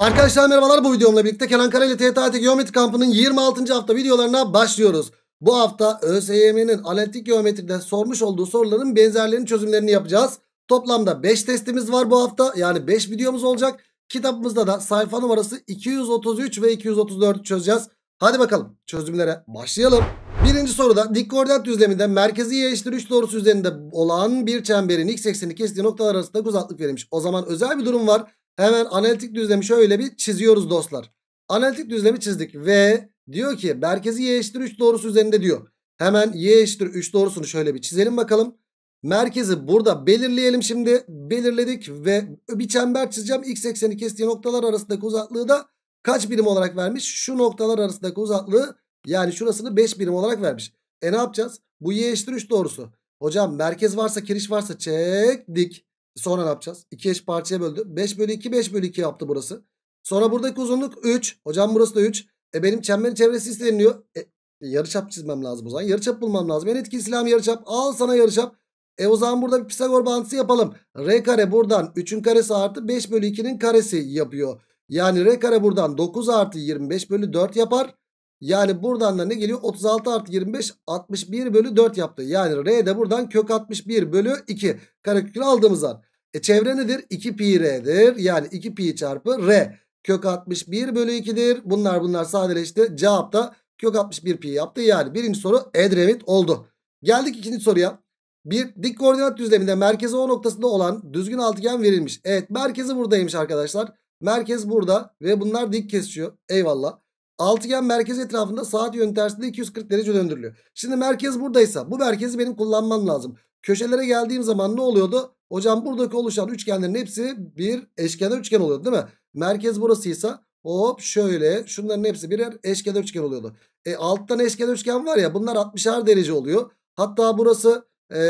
Arkadaşlar merhabalar bu videomla birlikte Kenan Kara ile TTT Geometri Kampı'nın 26. hafta videolarına başlıyoruz. Bu hafta ÖSYM'nin analitik geometride sormuş olduğu soruların benzerlerinin çözümlerini yapacağız. Toplamda 5 testimiz var bu hafta yani 5 videomuz olacak. Kitabımızda da sayfa numarası 233 ve 234'ü çözeceğiz. Hadi bakalım çözümlere başlayalım. Birinci soruda dik koordinat düzleminde merkezi y eşittir 3 doğrusu üzerinde olan bir çemberin x eksenini kestiği noktalar arasında uzaklık verilmiş. O zaman özel bir durum var. Hemen analitik düzlemi şöyle bir çiziyoruz dostlar. Analitik düzlemi çizdik ve diyor ki merkezi y eşittir 3 doğrusu üzerinde diyor. Hemen y eşittir 3 doğrusunu şöyle bir çizelim bakalım. Merkezi burada belirleyelim şimdi. Belirledik ve bir çember çizeceğim. X ekseni kestiği noktalar arasındaki uzaklığı da kaç birim olarak vermiş? Şu noktalar arasındaki uzaklığı yani şurasını 5 birim olarak vermiş. E ne yapacağız? Bu y eşittir 3 doğrusu. Hocam merkez varsa kiriş varsa çektik. Sonra ne yapacağız? 2 eş parçaya böldü. 5 bölü 2 5 bölü 2 yaptı burası. Sonra buradaki uzunluk 3. Hocam burası da 3. E benim çemberin çevresi isteniyor. E, yarıçap çizmem lazım o zaman. Yarıçap bulmam lazım. En etkili silahım yarıçap. Al sana yarıçap. E o zaman burada bir Pisagor bağıntısı yapalım. R kare buradan 3'ün karesi artı 5 bölü 2'nin karesi yapıyor. Yani R kare buradan 9 artı 25 bölü 4 yapar. Yani buradan da ne geliyor? 36 artı 25 61 bölü 4 yaptı. Yani R de buradan kök 61 bölü 2 karekökünü aldığımız an. E çevre nedir? 2 pi r'dir. Yani 2 pi çarpı r. Kök 61 bölü 2'dir. Bunlar bunlar sadeleşti. Cevap da kök 61 pi yaptı. Yani birinci soru Edremit oldu. Geldik ikinci soruya. Bir dik koordinat düzleminde merkezi O noktasında olan düzgün altıgen verilmiş. Evet merkezi buradaymış arkadaşlar. Merkez burada ve bunlar dik kesişiyor. Eyvallah. Altıgen merkez etrafında saat yönü tersinde 240 derece döndürülüyor. Şimdi merkez buradaysa bu merkezi benim kullanmam lazım. Köşelere geldiğim zaman ne oluyordu? Hocam buradaki oluşan üçgenlerin hepsi bir eşkenar üçgen oluyordu değil mi? Merkez burasıysa hop şöyle şunların hepsi birer eşkenar üçgen oluyordu. E alttan eşkenar üçgen var ya bunlar 60'ar derece oluyor. Hatta burası e,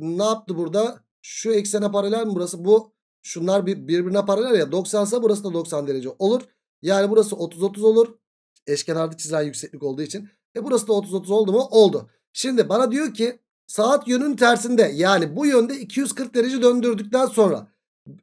ne yaptı burada? Şu eksene paralel mi burası? Bu şunlar bir, birbirine paralel ya 90 ise burası da 90 derece olur. Yani burası 30-30 olur. Eşkenarda çizilen yükseklik olduğu için. E burası da 30-30 oldu mu? Oldu. Şimdi bana diyor ki saat yönün tersinde yani bu yönde 240 derece döndürdükten sonra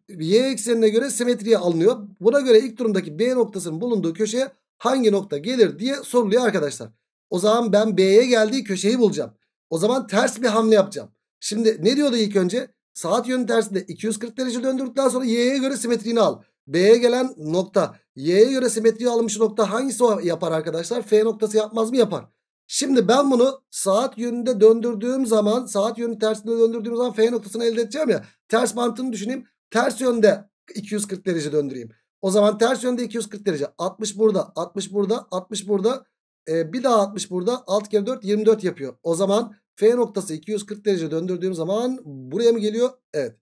y eksenine göre simetriye alınıyor. Buna göre ilk durumdaki B noktasının bulunduğu köşeye hangi nokta gelir diye soruluyor arkadaşlar. O zaman ben B'ye geldiği köşeyi bulacağım. O zaman ters bir hamle yapacağım. Şimdi ne diyordu ilk önce? Saat yönü tersinde 240 derece döndürdükten sonra y'ye göre simetriğini al. B'ye gelen nokta y'ye göre simetriği almış nokta hangisi yapar arkadaşlar? F noktası yapmaz mı? Yapar. Şimdi ben bunu saat yönünde döndürdüğüm zaman saat yönü tersine döndürdüğüm zaman F noktasını elde edeceğim ya. Ters mantığını düşüneyim. Ters yönde 240 derece döndüreyim. O zaman ters yönde 240 derece. 60 burada, 60 burada, 60 burada. Ee, bir daha 60 burada. 6 kere 4 24 yapıyor. O zaman F noktası 240 derece döndürdüğüm zaman buraya mı geliyor? Evet.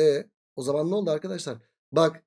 E, o zaman ne oldu arkadaşlar? Bak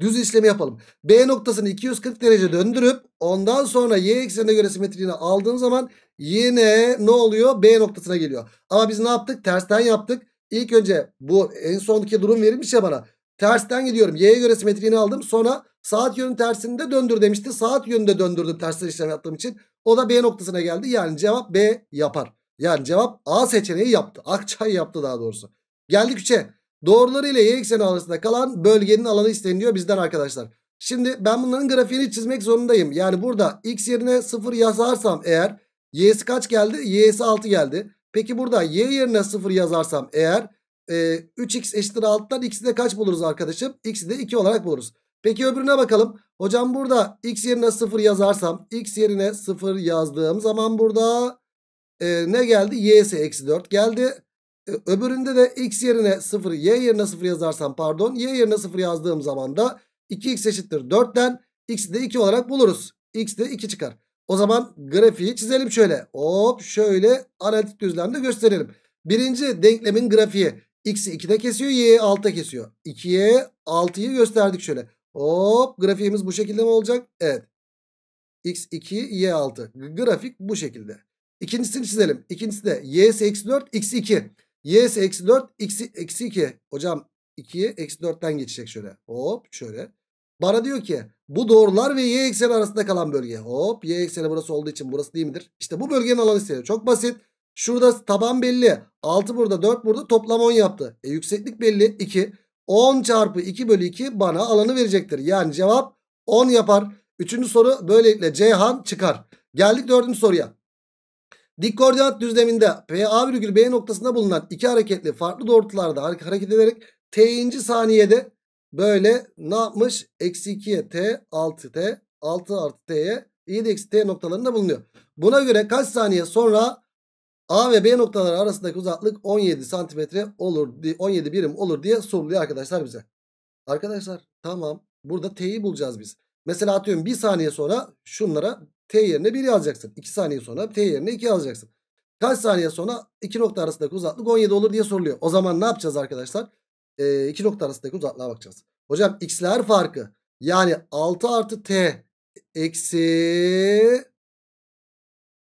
Düz işlemi yapalım. B noktasını 240 derece döndürüp ondan sonra y eksenine göre simetriğini aldığın zaman yine ne oluyor? B noktasına geliyor. Ama biz ne yaptık? Tersten yaptık. İlk önce bu en sondaki durum verilmiş ya bana. Tersten gidiyorum. Y'ye göre simetriğini aldım. Sonra saat yönü tersinde döndür demişti. Saat yönünde döndürdüm tersten işlem yaptığım için. O da B noktasına geldi. Yani cevap B yapar. Yani cevap A seçeneği yaptı. Akçay yaptı daha doğrusu. Geldik 3'e. Doğruları ile y ekseni arasında kalan bölgenin alanı isteniyor bizden arkadaşlar. Şimdi ben bunların grafiğini çizmek zorundayım. Yani burada x yerine 0 yazarsam eğer y'si kaç geldi? y'si 6 geldi. Peki burada y yerine 0 yazarsam eğer e, 3x eşittir 6'dan x'i de kaç buluruz arkadaşım? x'i de 2 olarak buluruz. Peki öbürüne bakalım. Hocam burada x yerine 0 yazarsam x yerine 0 yazdığım zaman burada e, ne geldi? y'si eksi 4 geldi. Öbüründe de x yerine 0 y yerine 0 yazarsam pardon y yerine 0 yazdığım zaman da 2x eşittir 4'ten x'i de 2 olarak buluruz. x de 2 çıkar. O zaman grafiği çizelim şöyle. Hop şöyle analitik düzlemde gösterelim. Birinci denklemin grafiği x'i 2'de kesiyor y'yi 6'da kesiyor. 2'ye 6'yı gösterdik şöyle. Hop grafiğimiz bu şekilde mi olacak? Evet. x2 y6 grafik bu şekilde. İkincisini çizelim. İkincisi de y eksi 4 x2. Y'si eksi 4. X'i eksi 2. Hocam 2'ye eksi 4'ten geçecek şöyle. Hop şöyle. Bana diyor ki bu doğrular ve y ekseni arasında kalan bölge. Hop y ekseni burası olduğu için burası değil midir? İşte bu bölgenin alanı isteniyor. Çok basit. Şurada taban belli. 6 burada 4 burada toplam 10 yaptı. E, yükseklik belli 2. 10 çarpı 2 bölü 2 bana alanı verecektir. Yani cevap 10 yapar. Üçüncü soru böylelikle Ceyhan çıkar. Geldik dördüncü soruya. Dik koordinat düzleminde P A virgül B noktasında bulunan iki hareketli farklı doğrultularda hareket ederek T'inci saniyede böyle ne yapmış? Eksi 2'ye T, 6T, 6 artı T'ye 7 eksi T noktalarında bulunuyor. Buna göre kaç saniye sonra A ve B noktaları arasındaki uzaklık 17 santimetre olur, 17 birim olur diye soruluyor arkadaşlar bize. Arkadaşlar tamam burada T'yi bulacağız biz. Mesela atıyorum bir saniye sonra şunlara T yerine 1 yazacaksın. 2 saniye sonra T yerine 2 yazacaksın. Kaç saniye sonra iki nokta arasındaki uzaklık 17 olur diye soruluyor. O zaman ne yapacağız arkadaşlar? Ee, iki nokta arasındaki uzaklığa bakacağız. Hocam x'ler farkı. Yani 6 artı t eksi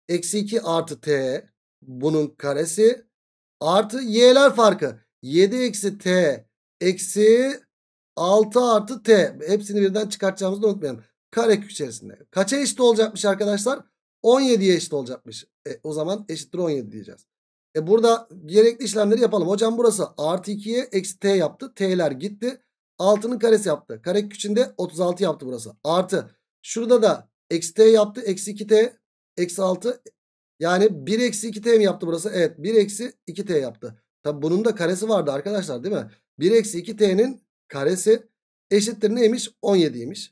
eksi 2 artı t bunun karesi artı y'ler farkı. 7 eksi t eksi 6 artı t. Hepsini birden çıkartacağımızı unutmayalım karekök içerisinde. Kaça eşit olacakmış arkadaşlar? 17'ye eşit olacakmış. E, o zaman eşittir 17 diyeceğiz. E burada gerekli işlemleri yapalım. Hocam burası artı 2'ye eksi t yaptı. T'ler gitti. 6'nın karesi yaptı. Karekök içinde 36 yaptı burası. Artı. Şurada da eksi t yaptı. Eksi 2t. Eksi 6. Yani 1 eksi 2t mi yaptı burası? Evet. 1 eksi 2t yaptı. Tabi bunun da karesi vardı arkadaşlar değil mi? 1 eksi 2t'nin karesi eşittir neymiş? 17'ymiş.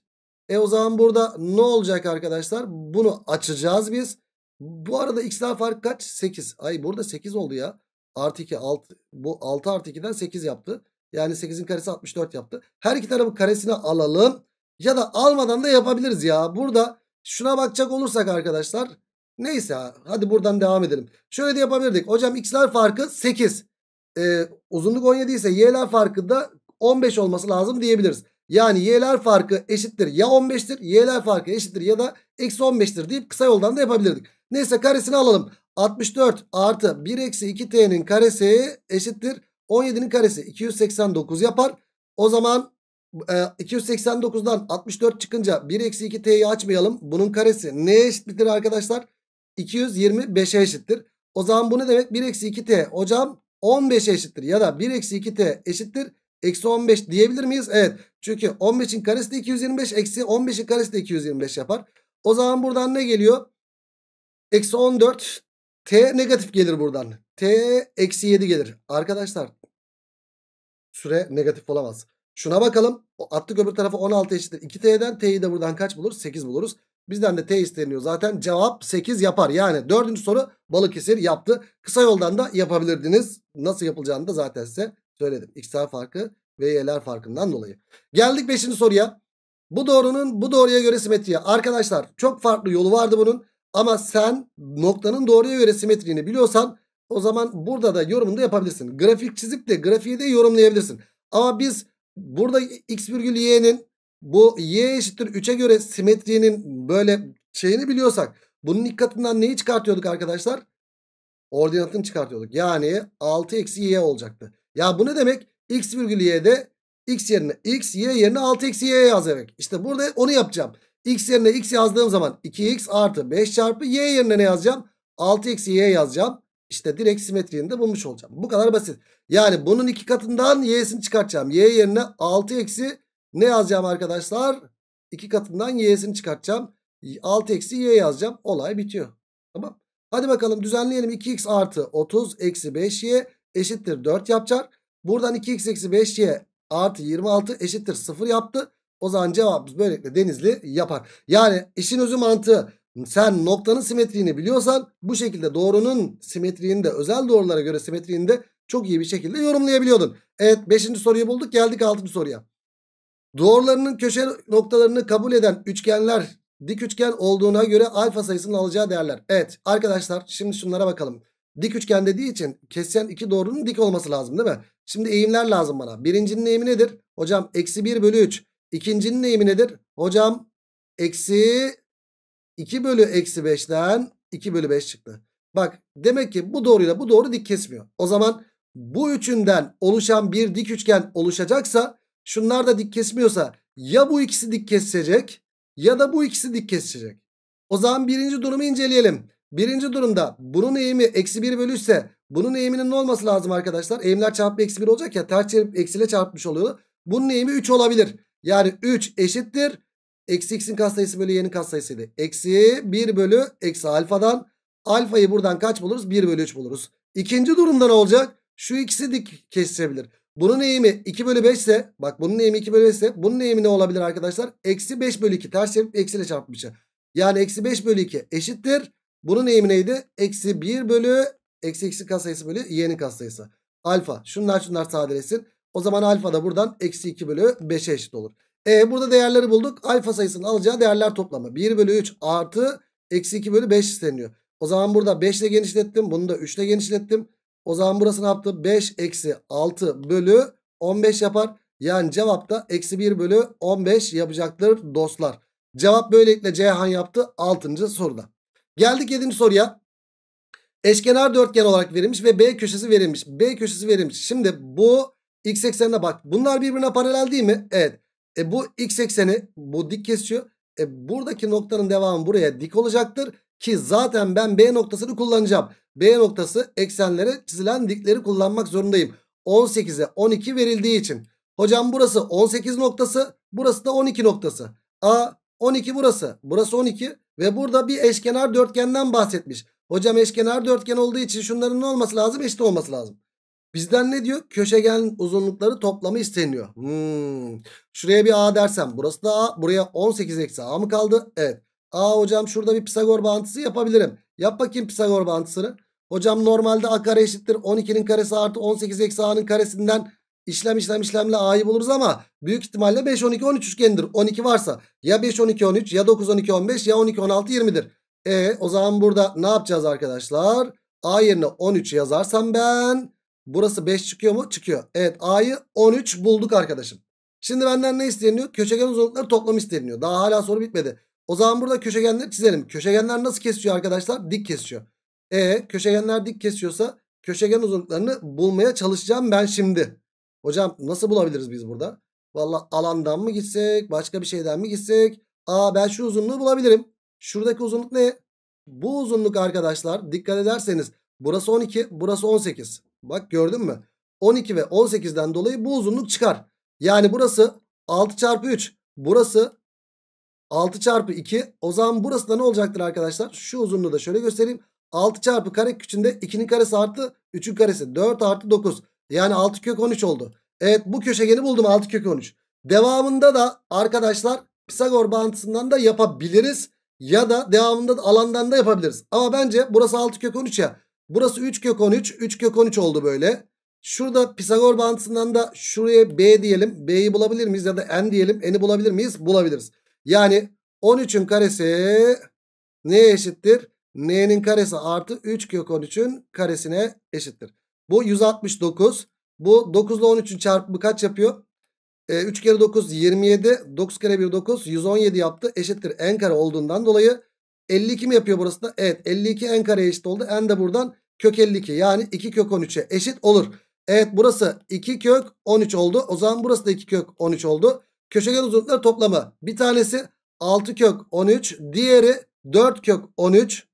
E o zaman burada ne olacak arkadaşlar? Bunu açacağız biz. Bu arada x'ler fark kaç? 8. Ay burada 8 oldu ya. Artı 2 6. Bu 6 artı 2'den 8 yaptı. Yani 8'in karesi 64 yaptı. Her iki tarafı karesine alalım. Ya da almadan da yapabiliriz ya. Burada şuna bakacak olursak arkadaşlar. Neyse hadi buradan devam edelim. Şöyle de yapabilirdik. Hocam x'ler farkı 8. Ee, uzunluk 17 ise y'ler farkı da 15 olması lazım diyebiliriz. Yani y'ler farkı eşittir ya 15'tir y'ler farkı eşittir ya da eksi 15'tir deyip kısa yoldan da yapabilirdik. Neyse karesini alalım. 64 artı 1 eksi 2t'nin karesi eşittir. 17'nin karesi 289 yapar. O zaman e, 289'dan 64 çıkınca 1 eksi 2t'yi açmayalım. Bunun karesi neye eşittir arkadaşlar? 225'e eşittir. O zaman bu ne demek? 1 eksi 2t hocam 15'e eşittir ya da 1 eksi 2t eşittir Eksi 15 diyebilir miyiz? Evet. Çünkü 15'in karesi de 225. Eksi 15'in karesi de 225 yapar. O zaman buradan ne geliyor? Eksi 14. T negatif gelir buradan. T eksi 7 gelir. Arkadaşlar süre negatif olamaz. Şuna bakalım. Attık öbür tarafa 16 eşittir. 2T'den T'yi de buradan kaç buluruz? 8 buluruz. Bizden de T isteniyor. Zaten cevap 8 yapar. Yani dördüncü soru Balıkesir yaptı. Kısa yoldan da yapabilirdiniz. Nasıl yapılacağını da zaten size Söyledim. X'ler farkı ve Y'ler farkından dolayı. Geldik 5. soruya. Bu doğrunun bu doğruya göre simetriği. Arkadaşlar çok farklı yolu vardı bunun. Ama sen noktanın doğruya göre simetriğini biliyorsan o zaman burada da yorumunu da yapabilirsin. Grafik çizip de grafiği de yorumlayabilirsin. Ama biz burada x virgül y'nin bu y eşittir 3'e göre simetriğinin böyle şeyini biliyorsak bunun ilk neyi çıkartıyorduk arkadaşlar? Ordinatını çıkartıyorduk. Yani 6 eksi y olacaktı. Ya bu ne demek? X virgül Y'de X yerine X, Y yerine 6 x Y yaz demek. İşte burada onu yapacağım. X yerine X yazdığım zaman 2X artı 5 çarpı Y yerine ne yazacağım? 6 x Y yazacağım. İşte direkt simetriğini de bulmuş olacağım. Bu kadar basit. Yani bunun iki katından y'sini çıkartacağım. Y yerine 6 eksi ne yazacağım arkadaşlar? İki katından y'sini çıkartacağım. 6 eksi y yazacağım. Olay bitiyor. Tamam. Hadi bakalım düzenleyelim. 2x artı 30 eksi 5y eşittir 4 yapacak. Buradan 2x eksi 5y artı 26 eşittir 0 yaptı. O zaman cevabımız böylelikle denizli yapar. Yani işin özü mantığı sen noktanın simetriğini biliyorsan bu şekilde doğrunun simetriğini de özel doğrulara göre simetriğini de çok iyi bir şekilde yorumlayabiliyordun. Evet 5. soruyu bulduk geldik 6. soruya. Doğrularının köşe noktalarını kabul eden üçgenler dik üçgen olduğuna göre alfa sayısının alacağı değerler. Evet arkadaşlar şimdi şunlara bakalım. Dik üçgen dediği için kesişen iki doğrunun dik olması lazım değil mi? Şimdi eğimler lazım bana. Birincinin eğimi nedir? Hocam eksi 1 bölü 3. İkincinin eğimi nedir? Hocam eksi 2 bölü eksi 5'ten 2 bölü 5 çıktı. Bak demek ki bu doğruyla bu doğru dik kesmiyor. O zaman bu üçünden oluşan bir dik üçgen oluşacaksa şunlar da dik kesmiyorsa ya bu ikisi dik kesecek ya da bu ikisi dik kesecek. O zaman birinci durumu inceleyelim. Birinci durumda bunun eğimi eksi 1 bölü ise bunun eğiminin ne olması lazım arkadaşlar? Eğimler çarpı eksi 1 olacak ya ters çevirip eksiyle çarpmış oluyor. Bunun eğimi 3 olabilir. Yani 3 eşittir. Eksi x'in katsayısı bölü y'nin katsayısıydı. Eksi 1 bölü eksi alfadan. Alfayı buradan kaç buluruz? 1 bölü 3 buluruz. İkinci durumda ne olacak? Şu ikisi dik kesişebilir. Bunun eğimi 2 bölü 5 ise bak bunun eğimi 2 bölü 5 ise bunun eğimi ne olabilir arkadaşlar? Eksi 5 bölü 2 ters çevirip eksiyle çarpmışı. Yani eksi 5 bölü 2 eşittir. Bunun eğimi neydi? Eksi 1 bölü eksi eksi katsayısı bölü y'nin katsayısı. Alfa. Şunlar şunlar sadelesin. O zaman alfa da buradan eksi 2 bölü 5'e eşit olur. E burada değerleri bulduk. Alfa sayısının alacağı değerler toplamı. 1 bölü 3 artı eksi 2 bölü 5 isteniyor. O zaman burada 5 ile genişlettim. Bunu da 3 ile genişlettim. O zaman burası ne yaptı? 5 eksi 6 bölü 15 yapar. Yani cevap da eksi 1 bölü 15 yapacaktır dostlar. Cevap böylelikle Ceyhan yaptı 6. soruda. Geldik 7. soruya. Eşkenar dörtgen olarak verilmiş ve B köşesi verilmiş. B köşesi verilmiş. Şimdi bu x eksenine bak. Bunlar birbirine paralel değil mi? Evet. E bu x ekseni bu dik kesiyor. E buradaki noktanın devamı buraya dik olacaktır. Ki zaten ben B noktasını kullanacağım. B noktası eksenlere çizilen dikleri kullanmak zorundayım. 18'e 12 verildiği için. Hocam burası 18 noktası. Burası da 12 noktası. A 12 burası. Burası 12. Ve burada bir eşkenar dörtgenden bahsetmiş. Hocam eşkenar dörtgen olduğu için şunların ne olması lazım? Eşit olması lazım. Bizden ne diyor? Köşegen uzunlukları toplamı isteniyor. Hmm. Şuraya bir A dersem burası da A. Buraya 18 eksi A mı kaldı? Evet. A hocam şurada bir Pisagor bağıntısı yapabilirim. Yap bakayım Pisagor bağıntısını. Hocam normalde A kare eşittir 12'nin karesi artı 18 eksi A'nın karesinden işlem işlem işlemle A'yı buluruz ama büyük ihtimalle 5 12 13 üçgenidir. 12 varsa ya 5 12 13 ya 9 12 15 ya 12 16 20'dir. E o zaman burada ne yapacağız arkadaşlar? A yerine 13 yazarsam ben burası 5 çıkıyor mu? Çıkıyor. Evet A'yı 13 bulduk arkadaşım. Şimdi benden ne isteniyor? Köşegen uzunlukları toplamı isteniyor. Daha hala soru bitmedi. O zaman burada köşegenleri çizelim. Köşegenler nasıl kesiyor arkadaşlar? Dik kesiyor. E köşegenler dik kesiyorsa köşegen uzunluklarını bulmaya çalışacağım ben şimdi. Hocam nasıl bulabiliriz biz burada? Valla alandan mı gitsek? Başka bir şeyden mi gitsek? Aa ben şu uzunluğu bulabilirim. Şuradaki uzunluk ne? Bu uzunluk arkadaşlar dikkat ederseniz burası 12 burası 18. Bak gördün mü? 12 ve 18'den dolayı bu uzunluk çıkar. Yani burası 6 çarpı 3. Burası 6 çarpı 2. O zaman burası da ne olacaktır arkadaşlar? Şu uzunluğu da şöyle göstereyim. 6 çarpı kare küçüğünde 2'nin karesi artı 3'ün karesi 4 artı 9. Yani 6 kök 13 oldu. Evet bu köşegeni buldum 6 kök 13. Devamında da arkadaşlar Pisagor bağıntısından da yapabiliriz. Ya da devamında da alandan da yapabiliriz. Ama bence burası 6 kök 13 ya. Burası 3 kök 13. 3 kök 13 oldu böyle. Şurada Pisagor bağıntısından da şuraya B diyelim. B'yi bulabilir miyiz? Ya da N diyelim. N'i bulabilir miyiz? Bulabiliriz. Yani 13'ün karesi neye eşittir? N'nin karesi artı 3 kök 13'ün karesine eşittir. Bu 169. Bu 9 ile 13'ün çarpımı kaç yapıyor? E, 3 kere 9 27. 9 kere 1 9 117 yaptı. Eşittir n kare olduğundan dolayı 52 mi yapıyor burası da? Evet 52 n kare eşit oldu. n de buradan kök 52 yani 2 kök 13'e eşit olur. Evet burası 2 kök 13 oldu. O zaman burası da 2 kök 13 oldu. Köşegen uzunlukları toplamı bir tanesi 6 kök 13 diğeri 4 kök 13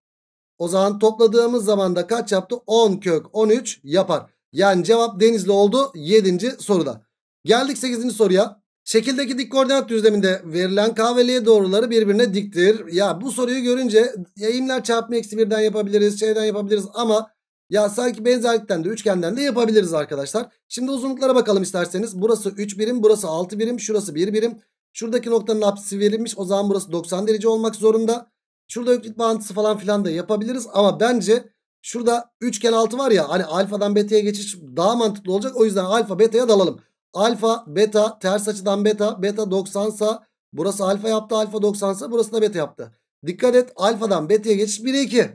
o zaman topladığımız zaman da kaç yaptı? 10 kök 13 yapar. Yani cevap Denizli oldu 7. soruda. Geldik 8. soruya. Şekildeki dik koordinat düzleminde verilen K ve L doğruları birbirine diktir. Ya bu soruyu görünce eğimler çarpma eksi birden yapabiliriz, şeyden yapabiliriz ama ya sanki benzerlikten de üçgenden de yapabiliriz arkadaşlar. Şimdi uzunluklara bakalım isterseniz. Burası 3 birim, burası 6 birim, şurası 1 birim. Şuradaki noktanın apsisi verilmiş. O zaman burası 90 derece olmak zorunda. Şurada öklit bağıntısı falan filan da yapabiliriz. Ama bence şurada üçgen altı var ya hani alfadan beta'ya geçiş daha mantıklı olacak. O yüzden alfa beta'ya dalalım. Alfa beta ters açıdan beta beta 90 sa burası alfa yaptı alfa 90 sa burası da beta yaptı. Dikkat et alfadan beta'ya geçiş 1'e 2.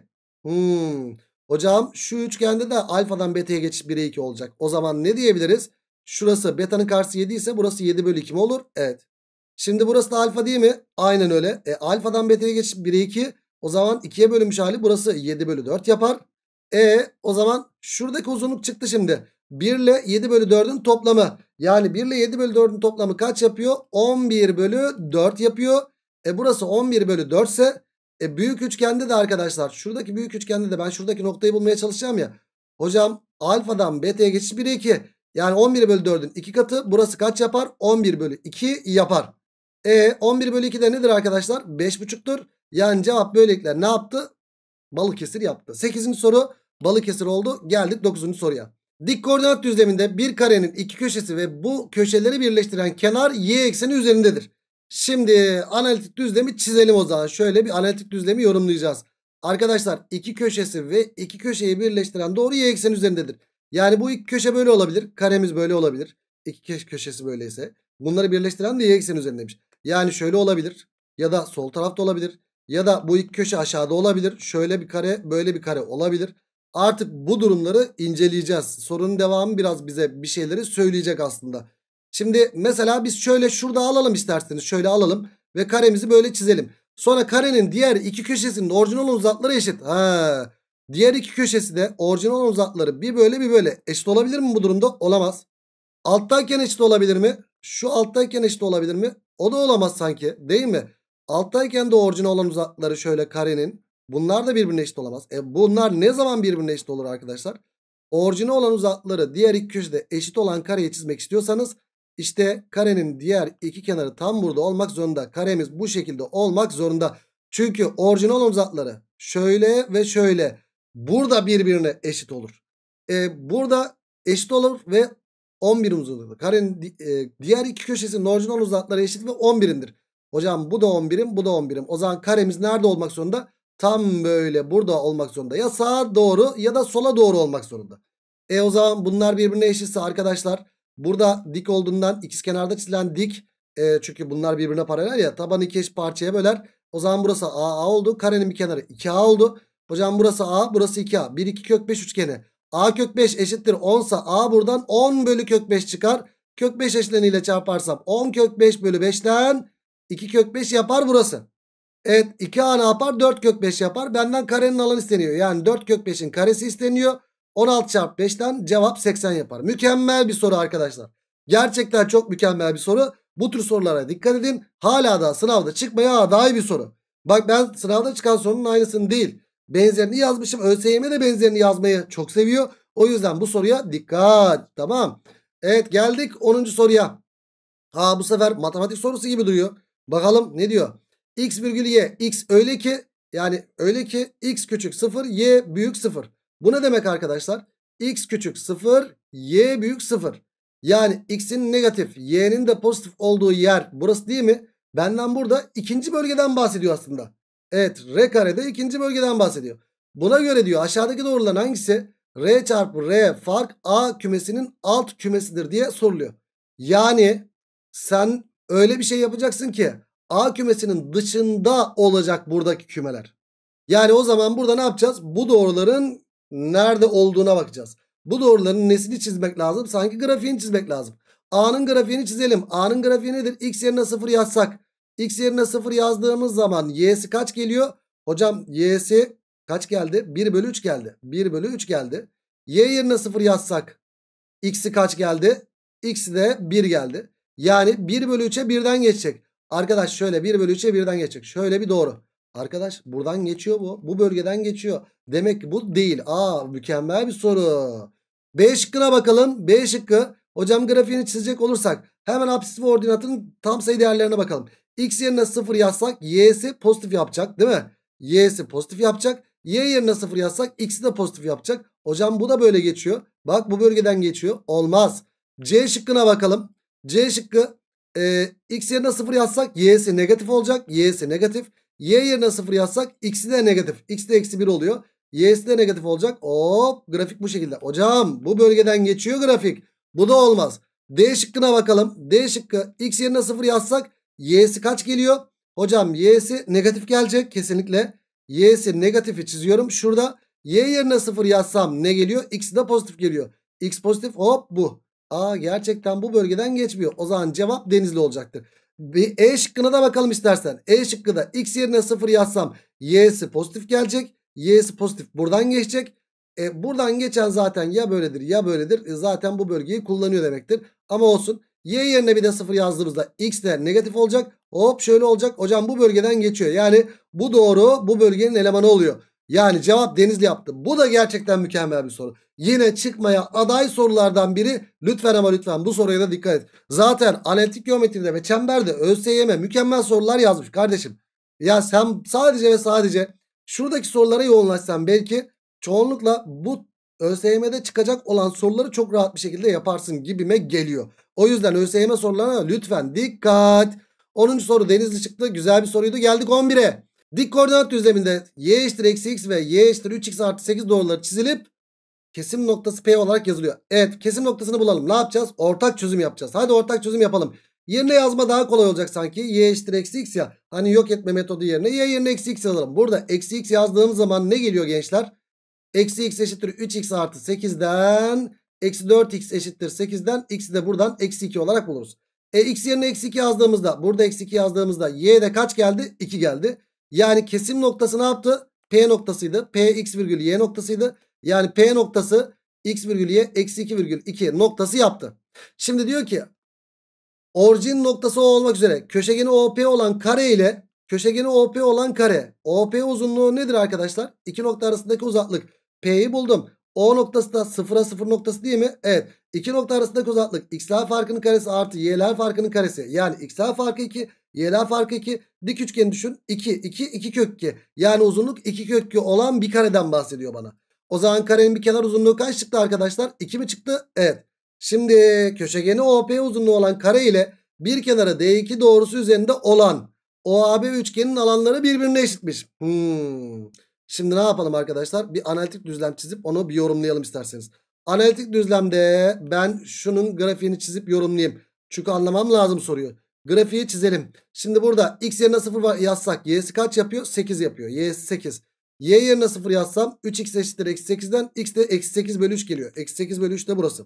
Hmm. Hocam şu üçgende de alfadan beta'ya geçiş 1'e 2 olacak. O zaman ne diyebiliriz? Şurası beta'nın karşısı 7 ise burası 7 bölü 2 mi olur? Evet. Şimdi burası da alfa değil mi? Aynen öyle. E, alfadan beta'ya geç 1'e 2. O zaman 2'ye bölünmüş hali burası 7 bölü 4 yapar. E o zaman şuradaki uzunluk çıktı şimdi. 1 ile 7 bölü 4'ün toplamı. Yani 1 ile 7 bölü 4'ün toplamı kaç yapıyor? 11 bölü 4 yapıyor. E burası 11 bölü 4 ise e büyük üçgende de arkadaşlar şuradaki büyük üçgende de ben şuradaki noktayı bulmaya çalışacağım ya. Hocam alfadan beta'ya geçiş 1'e 2. Yani 11 bölü 4'ün 2 katı burası kaç yapar? 11 bölü 2 yapar. E 11 bölü 2 de nedir arkadaşlar? 5,5'tür. Yani cevap böylelikle ne yaptı? Balıkesir yaptı. 8. soru Balıkesir oldu. Geldik 9. soruya. Dik koordinat düzleminde bir karenin iki köşesi ve bu köşeleri birleştiren kenar y ekseni üzerindedir. Şimdi analitik düzlemi çizelim o zaman. Şöyle bir analitik düzlemi yorumlayacağız. Arkadaşlar iki köşesi ve iki köşeyi birleştiren doğru y ekseni üzerindedir. Yani bu iki köşe böyle olabilir. Karemiz böyle olabilir. İki köşesi böyleyse. Bunları birleştiren de y ekseni üzerindeymiş. Yani şöyle olabilir ya da sol tarafta olabilir ya da bu iki köşe aşağıda olabilir. Şöyle bir kare böyle bir kare olabilir. Artık bu durumları inceleyeceğiz. Sorunun devamı biraz bize bir şeyleri söyleyecek aslında. Şimdi mesela biz şöyle şurada alalım isterseniz şöyle alalım ve karemizi böyle çizelim. Sonra karenin diğer iki köşesinin orijinal uzatları eşit. Ha. Diğer iki köşesi de orijinal uzatları bir böyle bir böyle eşit olabilir mi bu durumda? Olamaz. Alttayken eşit olabilir mi? Şu alttayken eşit olabilir mi? O da olamaz sanki değil mi? Alttayken de orijinal olan uzakları şöyle karenin. Bunlar da birbirine eşit olamaz. E bunlar ne zaman birbirine eşit olur arkadaşlar? Orijinal olan uzakları diğer iki köşede eşit olan kareye çizmek istiyorsanız işte karenin diğer iki kenarı tam burada olmak zorunda. Karemiz bu şekilde olmak zorunda. Çünkü orijinal olan uzakları şöyle ve şöyle burada birbirine eşit olur. E, burada eşit olur ve 11 uzunluğunda. Karenin e, diğer iki köşesi orijinal uzakları eşit ve 11'imdir. Hocam bu da 11'im bu da 11'im. O zaman karemiz nerede olmak zorunda? Tam böyle burada olmak zorunda. Ya sağa doğru ya da sola doğru olmak zorunda. E o zaman bunlar birbirine eşitse arkadaşlar burada dik olduğundan ikiz kenarda çizilen dik e, çünkü bunlar birbirine paralel ya taban iki eş parçaya böler. O zaman burası AA oldu. Karenin bir kenarı 2A oldu. Hocam burası A burası 2A. 1 2 kök 5 üçgeni. A kök 5 eşittir 10 sa A buradan 10 bölü kök 5 çıkar. Kök 5 eşleniyle çarparsam 10 kök 5 bölü 5'ten 2 kök 5 yapar burası. Evet 2A ne yapar? 4 kök 5 yapar. Benden karenin alanı isteniyor. Yani 4 kök 5'in karesi isteniyor. 16 çarp 5'ten cevap 80 yapar. Mükemmel bir soru arkadaşlar. Gerçekten çok mükemmel bir soru. Bu tür sorulara dikkat edin. Hala da sınavda çıkmaya iyi bir soru. Bak ben sınavda çıkan sorunun aynısını değil. Benzerini yazmışım. ÖSYM de benzerini yazmayı çok seviyor. O yüzden bu soruya dikkat. Tamam. Evet geldik 10. soruya. Ha bu sefer matematik sorusu gibi duruyor. Bakalım ne diyor? X virgül y. X öyle ki yani öyle ki x küçük 0 y büyük 0. Bu ne demek arkadaşlar? x küçük 0 y büyük 0. Yani x'in negatif y'nin de pozitif olduğu yer burası değil mi? Benden burada ikinci bölgeden bahsediyor aslında. Evet R karede ikinci bölgeden bahsediyor. Buna göre diyor aşağıdaki doğruların hangisi R çarpı R fark A kümesinin alt kümesidir diye soruluyor. Yani sen öyle bir şey yapacaksın ki A kümesinin dışında olacak buradaki kümeler. Yani o zaman burada ne yapacağız? Bu doğruların nerede olduğuna bakacağız. Bu doğruların nesini çizmek lazım? Sanki grafiğini çizmek lazım. A'nın grafiğini çizelim. A'nın grafiği nedir? X yerine 0 yazsak. X yerine 0 yazdığımız zaman y'si kaç geliyor? Hocam y'si kaç geldi? 1 bölü 3 geldi. 1 bölü 3 geldi. Y yerine 0 yazsak x'i kaç geldi? X'i de 1 geldi. Yani 1 bölü 3'e 1'den geçecek. Arkadaş şöyle 1 bölü 3'e 1'den geçecek. Şöyle bir doğru. Arkadaş buradan geçiyor bu. Bu bölgeden geçiyor. Demek ki bu değil. Aa mükemmel bir soru. B şıkkına bakalım. B şıkkı. Hocam grafiğini çizecek olursak hemen apsis ve ordinatın tam sayı değerlerine bakalım. X yerine 0 yazsak y'si pozitif yapacak değil mi? Y'si pozitif yapacak. Y yerine 0 yazsak x'i de pozitif yapacak. Hocam bu da böyle geçiyor. Bak bu bölgeden geçiyor. Olmaz. C şıkkına bakalım. C şıkkı e, x yerine 0 yazsak y'si negatif olacak. Y'si negatif. Y yerine 0 yazsak x'i de negatif. X de eksi 1 oluyor. Y'si de negatif olacak. Hop grafik bu şekilde. Hocam bu bölgeden geçiyor grafik. Bu da olmaz. D şıkkına bakalım. D şıkkı x yerine 0 yazsak y'si kaç geliyor? Hocam y'si negatif gelecek kesinlikle. Y'si negatifi çiziyorum. Şurada y yerine 0 yazsam ne geliyor? X de pozitif geliyor. X pozitif hop bu. Aa gerçekten bu bölgeden geçmiyor. O zaman cevap denizli olacaktır. Bir E şıkkına da bakalım istersen. E şıkkıda x yerine 0 yazsam y'si pozitif gelecek. Y'si pozitif buradan geçecek. E, buradan geçen zaten ya böyledir ya böyledir. E, zaten bu bölgeyi kullanıyor demektir. Ama olsun Y yerine bir de 0 yazdığımızda x de negatif olacak. Hop şöyle olacak. Hocam bu bölgeden geçiyor. Yani bu doğru bu bölgenin elemanı oluyor. Yani cevap Denizli yaptı. Bu da gerçekten mükemmel bir soru. Yine çıkmaya aday sorulardan biri. Lütfen ama lütfen bu soruya da dikkat et. Zaten analitik geometride ve çemberde ÖSYM mükemmel sorular yazmış kardeşim. Ya sen sadece ve sadece şuradaki sorulara yoğunlaşsan belki çoğunlukla bu ÖSYM'de çıkacak olan soruları çok rahat bir şekilde yaparsın gibime geliyor. O yüzden ÖSYM sorularına lütfen dikkat. 10. soru denizli çıktı. Güzel bir soruydu. Geldik 11'e. Dik koordinat düzleminde y eşittir eksi x ve y eşittir 3x artı 8 doğruları çizilip kesim noktası P olarak yazılıyor. Evet kesim noktasını bulalım. Ne yapacağız? Ortak çözüm yapacağız. Hadi ortak çözüm yapalım. Yerine yazma daha kolay olacak sanki. Y eşittir eksi x ya. Hani yok etme metodu yerine y yerine eksi x yazalım. Burada eksi x yazdığım zaman ne geliyor gençler? Eksi x eşittir 3x artı 8'den Eksi 4x eşittir 8'den x'i de buradan eksi 2 olarak buluruz. E x yerine eksi 2 yazdığımızda burada eksi 2 yazdığımızda y de kaç geldi? 2 geldi. Yani kesim noktası ne yaptı? P noktasıydı. P x virgül y noktasıydı. Yani P noktası x virgül y eksi 2 virgül 2 noktası yaptı. Şimdi diyor ki orijin noktası O olmak üzere köşegeni OP olan kare ile köşegeni OP olan kare. OP uzunluğu nedir arkadaşlar? İki nokta arasındaki uzaklık. P'yi buldum. O noktası da sıfıra sıfır noktası değil mi? Evet. İki nokta arasındaki uzaklık x'ler farkının karesi artı y'ler farkının karesi. Yani x'ler farkı 2, y'ler farkı 2. Dik üçgeni düşün. 2, 2, 2 kök 2. Yani uzunluk 2 kök 2 olan bir kareden bahsediyor bana. O zaman karenin bir kenar uzunluğu kaç çıktı arkadaşlar? 2 mi çıktı? Evet. Şimdi köşegeni OP uzunluğu olan kare ile bir kenara D2 doğrusu üzerinde olan OAB üçgenin alanları birbirine eşitmiş. Hmm. Şimdi ne yapalım arkadaşlar? Bir analitik düzlem çizip onu bir yorumlayalım isterseniz. Analitik düzlemde ben şunun grafiğini çizip yorumlayayım. Çünkü anlamam lazım soruyor. Grafiği çizelim. Şimdi burada x yerine 0 yazsak y'si kaç yapıyor? 8 yapıyor. Y'si 8. Y yerine 0 yazsam 3x eşittir eksi 8'den x de eksi 8 bölü 3 geliyor. Eksi 8 bölü 3 de burası.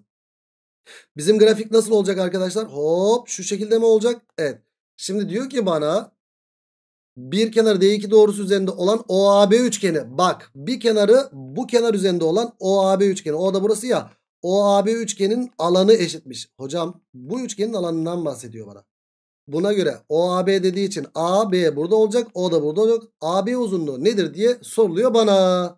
Bizim grafik nasıl olacak arkadaşlar? Hop şu şekilde mi olacak? Evet. Şimdi diyor ki bana bir kenarı D2 doğrusu üzerinde olan OAB üçgeni. Bak bir kenarı bu kenar üzerinde olan OAB üçgeni. O da burası ya. OAB üçgenin alanı eşitmiş. Hocam bu üçgenin alanından bahsediyor bana. Buna göre OAB dediği için AB burada olacak. O da burada olacak. AB uzunluğu nedir diye soruluyor bana.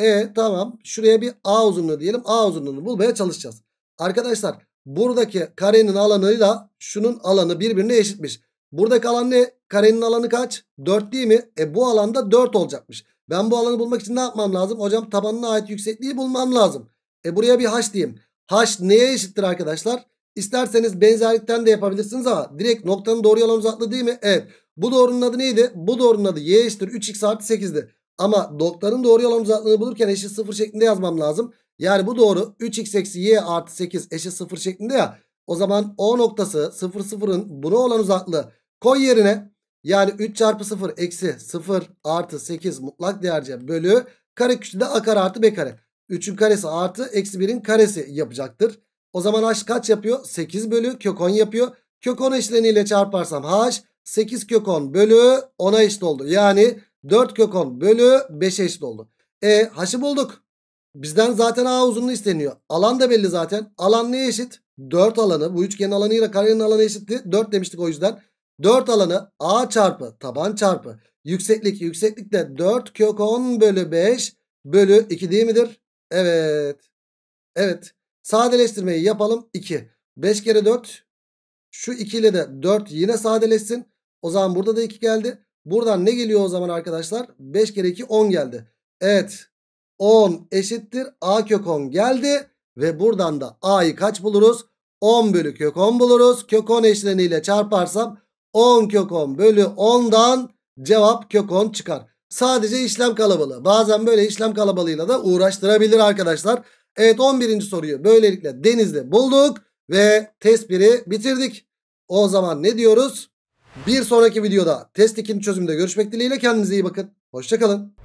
E tamam şuraya bir A uzunluğu diyelim. A uzunluğunu bulmaya çalışacağız. Arkadaşlar buradaki karenin alanıyla şunun alanı birbirine eşitmiş. Burada kalan ne? Karenin alanı kaç? 4 değil mi? E bu alanda 4 olacakmış. Ben bu alanı bulmak için ne yapmam lazım? Hocam tabanına ait yüksekliği bulmam lazım. E buraya bir h diyeyim. H neye eşittir arkadaşlar? İsterseniz benzerlikten de yapabilirsiniz ama direkt noktanın doğru yalan uzaklığı değil mi? Evet. Bu doğrunun adı neydi? Bu doğrunun adı y eşittir 3x artı 8'di. Ama noktanın doğru yalan uzaklığını bulurken eşit 0 şeklinde yazmam lazım. Yani bu doğru 3x eksi y artı 8 eşit 0 şeklinde ya. O zaman o noktası 0 sıfır 0'ın buna olan uzaklığı Koy yerine yani 3 çarpı 0 eksi 0 artı 8 mutlak değerce bölü kare küçüğünde a kare artı b kare. 3'ün karesi artı eksi 1'in karesi yapacaktır. O zaman h kaç yapıyor? 8 bölü kök 10 yapıyor. Kök 10 eşleniyle çarparsam h 8 kök 10 bölü 10'a eşit oldu. Yani 4 kök 10 bölü 5'e eşit oldu. E h'ı bulduk. Bizden zaten a uzunluğu isteniyor. Alan da belli zaten. Alan neye eşit? 4 alanı. Bu üçgenin alanıyla karenin alanı eşitti. 4 demiştik o yüzden. 4 alanı A çarpı taban çarpı yükseklik yükseklik de 4 kök 10 bölü 5 bölü 2 değil midir? Evet. Evet. Sadeleştirmeyi yapalım 2. 5 kere 4. Şu 2 ile de 4 yine sadeleşsin. O zaman burada da 2 geldi. Buradan ne geliyor o zaman arkadaşlar? 5 kere 2 10 geldi. Evet. 10 eşittir. A kök 10 geldi. Ve buradan da A'yı kaç buluruz? 10 bölü kök 10 buluruz. Kök 10 eşleniyle çarparsam 10 kök 10 bölü 10'dan cevap kök 10 çıkar. Sadece işlem kalabalığı. Bazen böyle işlem kalabalığıyla da uğraştırabilir arkadaşlar. Evet 11. soruyu böylelikle Deniz'de bulduk ve test 1'i bitirdik. O zaman ne diyoruz? Bir sonraki videoda test 2'nin çözümünde görüşmek dileğiyle kendinize iyi bakın. Hoşçakalın.